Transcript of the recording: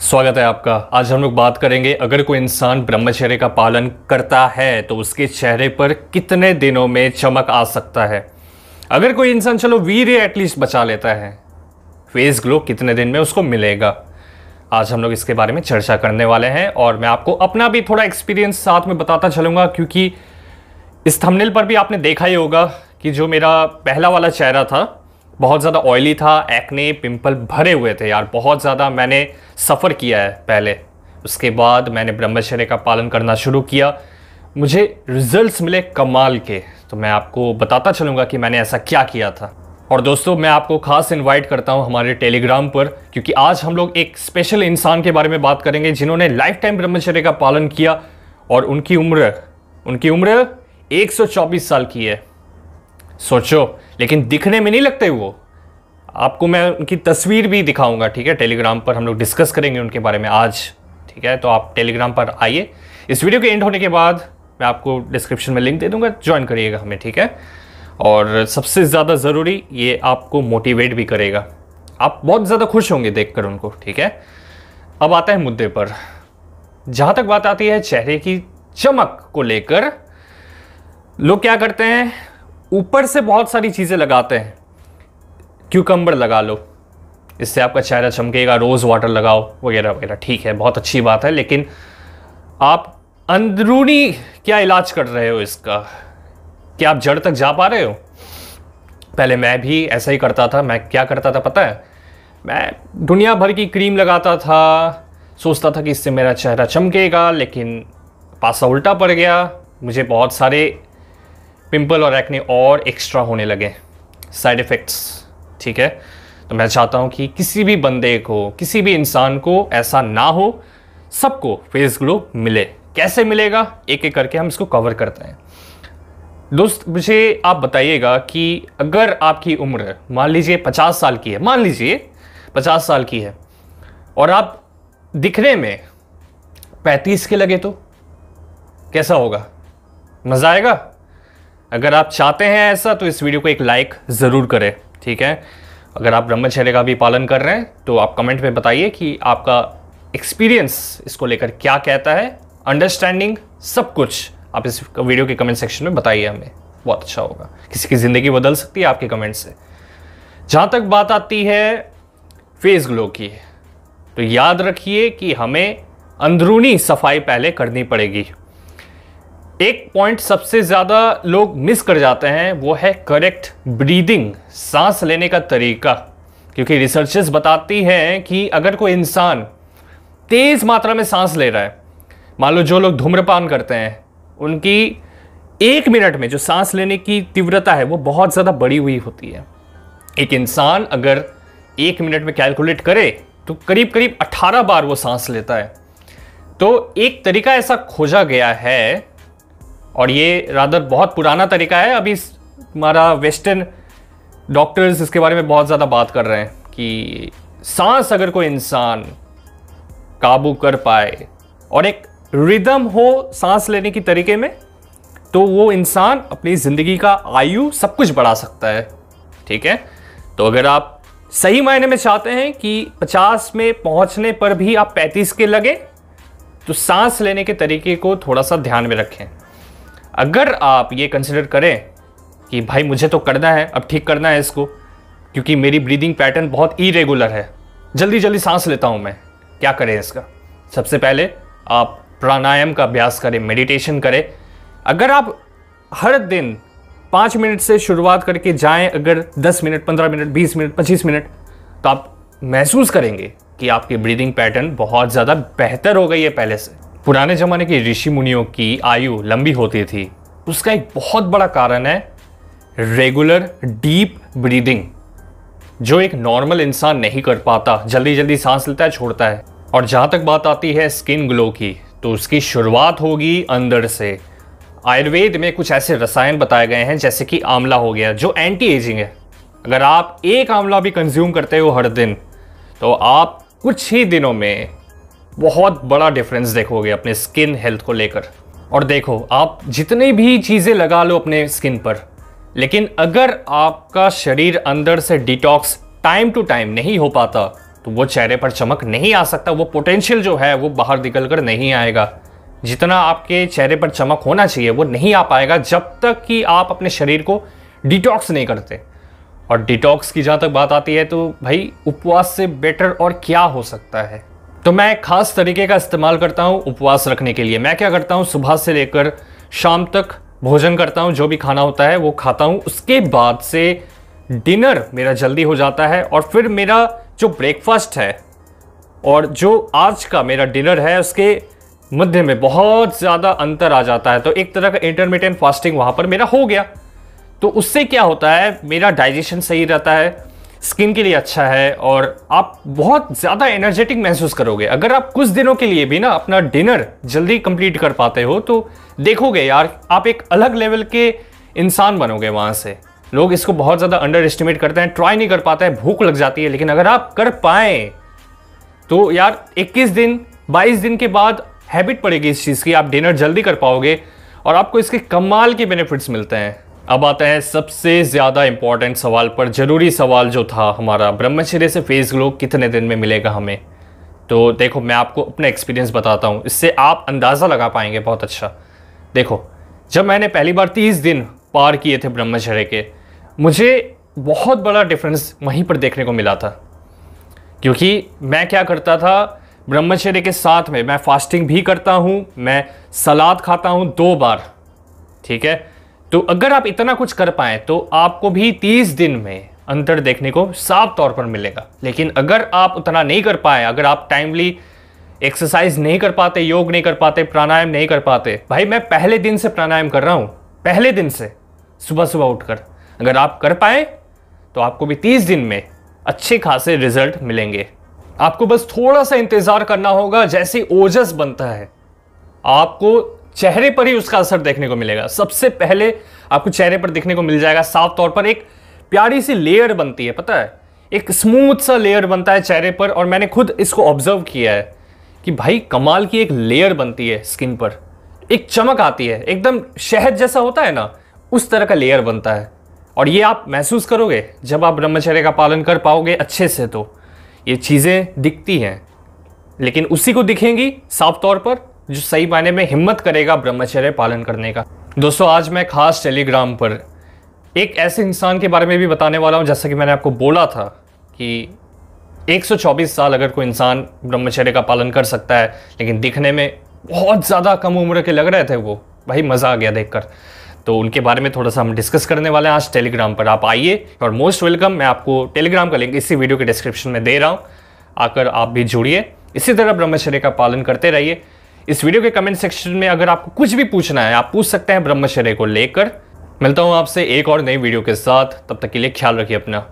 स्वागत है आपका आज हम लोग बात करेंगे अगर कोई इंसान ब्रह्मचर्य का पालन करता है तो उसके चेहरे पर कितने दिनों में चमक आ सकता है अगर कोई इंसान चलो वीर एटलीस्ट बचा लेता है फेस ग्लो कितने दिन में उसको मिलेगा आज हम लोग इसके बारे में चर्चा करने वाले हैं और मैं आपको अपना भी थोड़ा एक्सपीरियंस साथ में बताता चलूँगा क्योंकि इस थंबनेल पर भी आपने देखा ही होगा कि जो मेरा पहला वाला चेहरा था बहुत ज़्यादा ऑयली था एक्ने पिंपल भरे हुए थे यार बहुत ज़्यादा मैंने सफ़र किया है पहले उसके बाद मैंने ब्रह्मचर्य का पालन करना शुरू किया मुझे रिजल्ट्स मिले कमाल के तो मैं आपको बताता चलूँगा कि मैंने ऐसा क्या किया था और दोस्तों मैं आपको खास इनवाइट करता हूं हमारे टेलीग्राम पर क्योंकि आज हम लोग एक स्पेशल इंसान के बारे में बात करेंगे जिन्होंने लाइफ टाइम ब्रह्मचर्य का पालन किया और उनकी उम्र उनकी उम्र 124 साल की है सोचो लेकिन दिखने में नहीं लगते वो आपको मैं उनकी तस्वीर भी दिखाऊंगा ठीक है टेलीग्राम पर हम लोग डिस्कस करेंगे उनके बारे में आज ठीक है तो आप टेलीग्राम पर आइए इस वीडियो के एंड होने के बाद मैं आपको डिस्क्रिप्शन में लिंक दे दूंगा ज्वाइन करिएगा हमें ठीक है और सबसे ज़्यादा ज़रूरी ये आपको मोटिवेट भी करेगा आप बहुत ज़्यादा खुश होंगे देख उनको ठीक है अब आता है मुद्दे पर जहाँ तक बात आती है चेहरे की चमक को लेकर लोग क्या करते हैं ऊपर से बहुत सारी चीज़ें लगाते हैं क्यूकम्बर लगा लो इससे आपका चेहरा चमकेगा रोज़ वाटर लगाओ वगैरह वगैरह ठीक है बहुत अच्छी बात है लेकिन आप अंदरूनी क्या इलाज कर रहे हो इसका क्या आप जड़ तक जा पा रहे हो पहले मैं भी ऐसा ही करता था मैं क्या करता था पता है मैं दुनिया भर की क्रीम लगाता था सोचता था कि इससे मेरा चेहरा चमकेगा लेकिन पासा उल्टा पड़ गया मुझे बहुत सारे पिंपल और एक्ने और एक्स्ट्रा होने लगे साइड इफ़ेक्ट्स ठीक है तो मैं चाहता हूँ कि किसी भी बंदे को किसी भी इंसान को ऐसा ना हो सबको फेस ग्लो मिले कैसे मिलेगा एक एक करके हम इसको कवर करते हैं दोस्त मुझे आप बताइएगा कि अगर आपकी उम्र मान लीजिए पचास साल की है मान लीजिए पचास साल की है और आप दिखने में पैंतीस के लगे तो कैसा होगा मज़ा आएगा अगर आप चाहते हैं ऐसा तो इस वीडियो को एक लाइक ज़रूर करें ठीक है अगर आप ब्रह्मचर्य का भी पालन कर रहे हैं तो आप कमेंट में बताइए कि आपका एक्सपीरियंस इसको लेकर क्या कहता है अंडरस्टैंडिंग सब कुछ आप इस वीडियो के कमेंट सेक्शन में बताइए हमें बहुत अच्छा होगा किसी की ज़िंदगी बदल सकती है आपके कमेंट से जहाँ तक बात आती है फेस ग्लो की तो याद रखिए कि हमें अंदरूनी सफाई पहले करनी पड़ेगी एक पॉइंट सबसे ज़्यादा लोग मिस कर जाते हैं वो है करेक्ट ब्रीदिंग सांस लेने का तरीका क्योंकि रिसर्चेस बताती हैं कि अगर कोई इंसान तेज़ मात्रा में सांस ले रहा है मान लो जो लोग धूम्रपान करते हैं उनकी एक मिनट में जो सांस लेने की तीव्रता है वो बहुत ज़्यादा बड़ी हुई होती है एक इंसान अगर एक मिनट में कैलकुलेट करे तो करीब करीब 18 बार वो सांस लेता है तो एक तरीका ऐसा खोजा गया है और ये रादर बहुत पुराना तरीका है अभी हमारा वेस्टर्न डॉक्टर्स इसके बारे में बहुत ज़्यादा बात कर रहे हैं कि सांस अगर कोई इंसान काबू कर पाए और एक रिदम हो सांस लेने की तरीके में तो वो इंसान अपनी ज़िंदगी का आयु सब कुछ बढ़ा सकता है ठीक है तो अगर आप सही मायने में चाहते हैं कि 50 में पहुंचने पर भी आप 35 के लगे तो सांस लेने के तरीके को थोड़ा सा ध्यान में रखें अगर आप ये कंसिडर करें कि भाई मुझे तो करना है अब ठीक करना है इसको क्योंकि मेरी ब्रीदिंग पैटर्न बहुत इरेगुलर है जल्दी जल्दी सांस लेता हूँ मैं क्या करें इसका सबसे पहले आप प्राणायाम का अभ्यास करें मेडिटेशन करें अगर आप हर दिन पाँच मिनट से शुरुआत करके जाएं अगर दस मिनट पंद्रह मिनट बीस मिनट पच्चीस मिनट तो आप महसूस करेंगे कि आपकी ब्रीदिंग पैटर्न बहुत ज़्यादा बेहतर हो गई है पहले से पुराने ज़माने के ऋषि मुनियों की आयु लंबी होती थी उसका एक बहुत बड़ा कारण है रेगुलर डीप ब्रीदिंग जो एक नॉर्मल इंसान नहीं कर पाता जल्दी जल्दी सांस लेता है छोड़ता है और जहाँ तक बात आती है स्किन ग्लो की तो उसकी शुरुआत होगी अंदर से आयुर्वेद में कुछ ऐसे रसायन बताए गए हैं जैसे कि आंवला हो गया जो एंटी एजिंग है अगर आप एक आंवला भी कंज्यूम करते हो हर दिन तो आप कुछ ही दिनों में बहुत बड़ा डिफरेंस देखोगे अपने स्किन हेल्थ को लेकर और देखो आप जितनी भी चीज़ें लगा लो अपने स्किन पर लेकिन अगर आपका शरीर अंदर से डिटॉक्स टाइम टू टाइम नहीं हो पाता तो वो चेहरे पर चमक नहीं आ सकता वो पोटेंशियल जो है वो बाहर निकल कर नहीं आएगा जितना आपके चेहरे पर चमक होना चाहिए वो नहीं आ पाएगा जब तक कि आप अपने शरीर को डिटॉक्स नहीं करते और डिटॉक्स की जहाँ तक बात आती है तो भाई उपवास से बेटर और क्या हो सकता है तो मैं एक खास तरीके का इस्तेमाल करता हूँ उपवास रखने के लिए मैं क्या करता हूँ सुबह से लेकर शाम तक भोजन करता हूँ जो भी खाना होता है वो खाता हूँ उसके बाद से डिनर मेरा जल्दी हो जाता है और फिर मेरा जो ब्रेकफास्ट है और जो आज का मेरा डिनर है उसके मध्य में बहुत ज़्यादा अंतर आ जाता है तो एक तरह का इंटरमीडियंट फास्टिंग वहाँ पर मेरा हो गया तो उससे क्या होता है मेरा डाइजेशन सही रहता है स्किन के लिए अच्छा है और आप बहुत ज़्यादा एनर्जेटिक महसूस करोगे अगर आप कुछ दिनों के लिए भी ना अपना डिनर जल्दी कंप्लीट कर पाते हो तो देखोगे यार आप एक अलग लेवल के इंसान बनोगे वहाँ से लोग इसको बहुत ज़्यादा अंडर एस्टिमेट करते हैं ट्राई नहीं कर पाते हैं भूख लग जाती है लेकिन अगर आप कर पाए तो यार 21 दिन 22 दिन के बाद हैबिट पड़ेगी इस चीज़ की आप डिनर जल्दी कर पाओगे और आपको इसके कमाल के बेनिफिट्स मिलते हैं अब आता है सबसे ज़्यादा इम्पॉर्टेंट सवाल पर ज़रूरी सवाल जो था हमारा ब्रह्मचर्य से फेस ग्लो कितने दिन में मिलेगा हमें तो देखो मैं आपको अपना एक्सपीरियंस बताता हूँ इससे आप अंदाज़ा लगा पाएंगे बहुत अच्छा देखो जब मैंने पहली बार तीस दिन पार किए थे ब्रह्मचर्य के मुझे बहुत बड़ा डिफरेंस वहीं पर देखने को मिला था क्योंकि मैं क्या करता था ब्रह्मचर्य के साथ में मैं फास्टिंग भी करता हूँ मैं सलाद खाता हूँ दो बार ठीक है तो अगर आप इतना कुछ कर पाए तो आपको भी तीस दिन में अंतर देखने को साफ तौर पर मिलेगा लेकिन अगर आप उतना नहीं कर पाए अगर आप टाइमली एक्सरसाइज नहीं कर पाते योग नहीं कर पाते प्राणायाम नहीं कर पाते भाई मैं पहले दिन से प्राणायाम कर रहा हूं पहले दिन से सुबह सुबह उठकर अगर आप कर पाए तो आपको भी तीस दिन में अच्छे खासे रिजल्ट मिलेंगे आपको बस थोड़ा सा इंतज़ार करना होगा जैसे ओजस बनता है आपको चेहरे पर ही उसका असर देखने को मिलेगा सबसे पहले आपको चेहरे पर देखने को मिल जाएगा साफ तौर पर एक प्यारी सी लेयर बनती है पता है एक स्मूथ सा लेयर बनता है चेहरे पर और मैंने खुद इसको ऑब्जर्व किया है कि भाई कमाल की एक लेयर बनती है स्किन पर एक चमक आती है एकदम शहद जैसा होता है ना उस तरह का लेयर बनता है और ये आप महसूस करोगे जब आप ब्रह्मचर्य का पालन कर पाओगे अच्छे से तो ये चीज़ें दिखती हैं लेकिन उसी को दिखेंगी साफ तौर पर जो सही मायने में हिम्मत करेगा ब्रह्मचर्य पालन करने का दोस्तों आज मैं खास टेलीग्राम पर एक ऐसे इंसान के बारे में भी बताने वाला हूँ जैसा कि मैंने आपको बोला था कि 124 साल अगर कोई इंसान ब्रह्मचर्य का पालन कर सकता है लेकिन दिखने में बहुत ज़्यादा कम उम्र के लग रहे थे वो भाई मज़ा आ गया देखकर तो उनके बारे में थोड़ा सा हम डिस्कस करने वाले हैं आज टेलीग्राम पर आप आइए और मोस्ट वेलकम मैं आपको टेलीग्राम का लिंक इसी वीडियो के डिस्क्रिप्शन में दे रहा हूँ आकर आप भी जुड़िए इसी तरह ब्रह्मचर्य का पालन करते रहिए इस वीडियो के कमेंट सेक्शन में अगर आपको कुछ भी पूछना है आप पूछ सकते हैं ब्रह्मचर्य को लेकर मिलता हूं आपसे एक और नई वीडियो के साथ तब तक के लिए ख्याल रखिए अपना